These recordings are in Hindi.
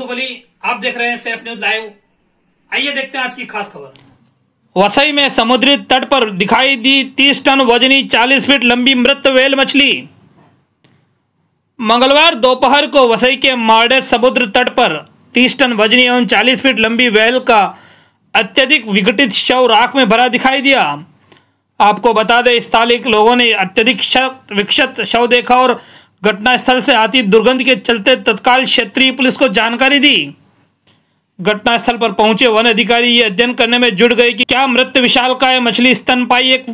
यूसुफ अली आप देख रहे हैं सेफ न्यूज लाइव आइए देखते हैं आज की खास खबर वसई में समुद्री तट पर दिखाई दी तीस टन वजनी चालीस फीट लंबी मृत वेल मछली मंगलवार दोपहर को वसई के मार्डे समुद्र तट पर तीस टन वजनी एवं चालीस फीट लंबी वेल का अत्यधिक विघटित शव राख में भरा दिखाई दिया आपको बता दें स्थानीय लोगों ने अत्यधिक विकसित शव देखा और घटनास्थल से आती दुर्गंध के चलते तत्काल क्षेत्रीय पुलिस को जानकारी दी घटनास्थल पर पहुंचे वन अधिकारी ये अध्ययन करने में जुट गए कि क्या मृत विशाल का मछली स्तनपाई एक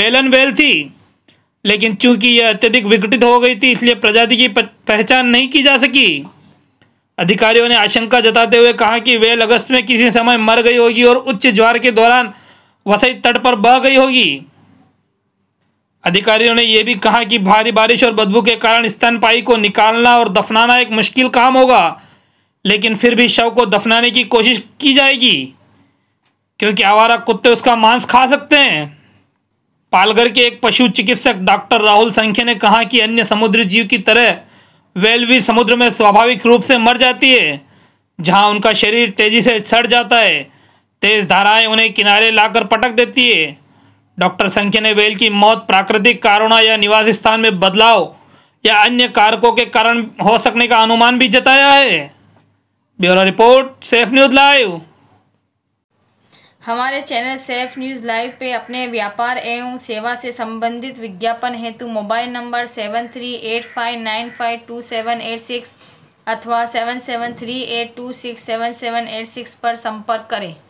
बेलन वेल थी लेकिन चूंकि यह अत्यधिक विघटित हो गई थी इसलिए प्रजाति की पहचान नहीं की जा सकी अधिकारियों ने आशंका जताते हुए कहा कि वेल अगस्त में किसी समय मर गई होगी और उच्च ज्वार के दौरान वसई तट पर बह गई होगी अधिकारियों ने यह भी कहा कि भारी बारिश और बदबू के कारण स्तनपाई को निकालना और दफनाना एक मुश्किल काम होगा लेकिन फिर भी शव को दफनाने की कोशिश की जाएगी क्योंकि आवारा कुत्ते उसका मांस खा सकते हैं पालघर के एक पशु चिकित्सक डॉक्टर राहुल संख्या ने कहा कि अन्य समुद्री जीव की तरह वेल भी समुद्र में स्वाभाविक रूप से मर जाती है जहां उनका शरीर तेजी से सड़ जाता है तेज धाराएं उन्हें किनारे लाकर पटक देती है डॉक्टर ने वेल की मौत प्राकृतिक कारणों या निवास स्थान में बदलाव या अन्य कारकों के कारण हो सकने का अनुमान भी जताया है bureau report safe news live हमारे चैनल सेफ न्यूज़ लाइव पे अपने व्यापार एवं सेवा से संबंधित विज्ञापन हेतु mobile number seven three eight five nine five two seven eight six अथवा seven seven three eight two six seven seven eight six पर संपर्क करें